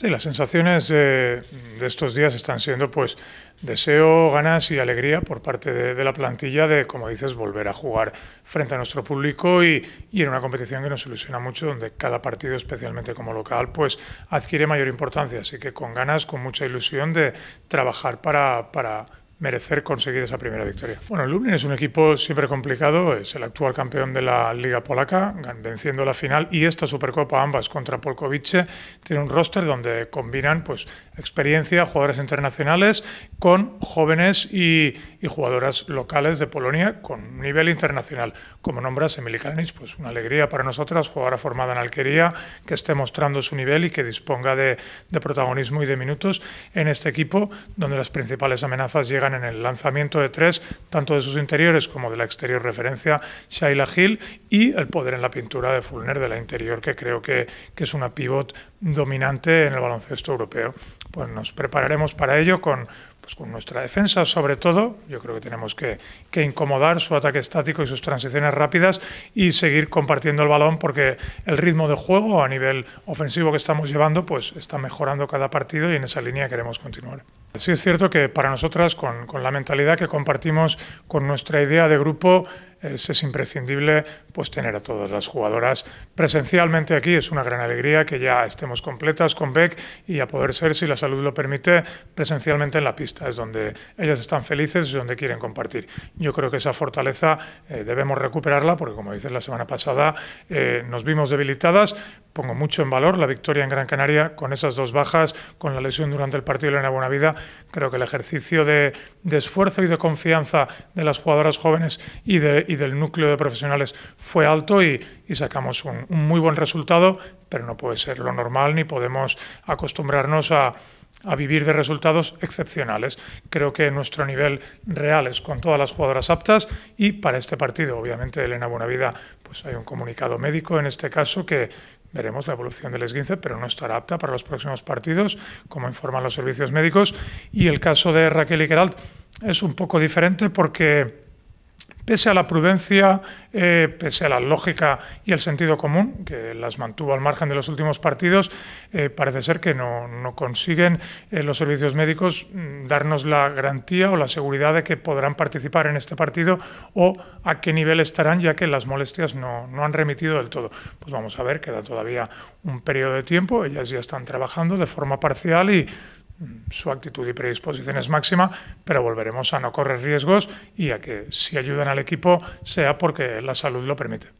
Sí, las sensaciones eh, de estos días están siendo pues deseo, ganas y alegría por parte de, la plantilla de, como dices, volver a jugar frente a nuestro público y, en una competición que nos ilusiona mucho, donde cada partido, especialmente como local, pues adquiere mayor importancia. Así que con ganas, con mucha ilusión de trabajar para, para merecer conseguir esa primera victoria. Bueno, Lublin es un equipo siempre complicado, es el actual campeón de la Liga Polaca, venciendo la final y esta Supercopa ambas contra Polkowice. Tiene un roster donde combinan pues, experiencia, jugadores internacionales con jóvenes y, y jugadoras locales de Polonia con nivel internacional. Como nombras Emily pues una alegría para nosotras, jugadora formada en Alquería, que esté mostrando su nivel y que disponga de, de protagonismo y de minutos en este equipo donde las principales amenazas llegan en el lanzamiento de tres, tanto de sus interiores como de la exterior referencia, Shaila Hill, y el poder en la pintura de Fulner de la interior, que creo que, es una pivot dominante en el baloncesto europeo. Pues nos prepararemos para ello con, pues con nuestra defensa sobre todo, yo creo que tenemos que, que, incomodar su ataque estático y sus transiciones rápidas y seguir compartiendo el balón porque el ritmo de juego a nivel ofensivo que estamos llevando pues está mejorando cada partido y en esa línea queremos continuar. Sí es cierto que para nosotras, con, con, la mentalidad que compartimos con nuestra idea de grupo, es, imprescindible pues, tener a todas las jugadoras presencialmente aquí. Es una gran alegría que ya estemos completas con Beck y a poder ser, si la salud lo permite, presencialmente en la pista. Es donde ellas están felices, es donde quieren compartir. Yo creo que esa fortaleza eh, debemos recuperarla porque, como dices, la semana pasada eh, nos vimos debilitadas. Pongo mucho en valor la victoria en Gran Canaria con esas dos bajas, con la lesión durante el partido de buena vida, Creo que el ejercicio de, de esfuerzo y de confianza de las jugadoras jóvenes y de, y del núcleo de profesionales fue alto y, sacamos un, muy buen resultado, pero no puede ser lo normal ni podemos acostumbrarnos a, vivir de resultados excepcionales. Creo que nuestro nivel real es con todas las jugadoras aptas y para este partido, obviamente, Elena Buenavida, pues hay un comunicado médico en este caso que veremos la evolución del esguince, pero no estará apta para los próximos partidos, como informan los servicios médicos. Y el caso de Raquel Iqueralt es un poco diferente porque pese a la prudencia, eh, pese a la lógica y el sentido común, que las mantuvo al margen de los últimos partidos, eh, parece ser que no, consiguen eh, los servicios médicos mm, darnos la garantía o la seguridad de que podrán participar en este partido o a qué nivel estarán, ya que las molestias no, no han remitido del todo. Pues vamos a ver, queda todavía un periodo de tiempo, ellas ya están trabajando de forma parcial y su actitud y predisposición es máxima, pero volveremos a no correr riesgos y a que si ayudan al equipo sea porque la salud lo permite.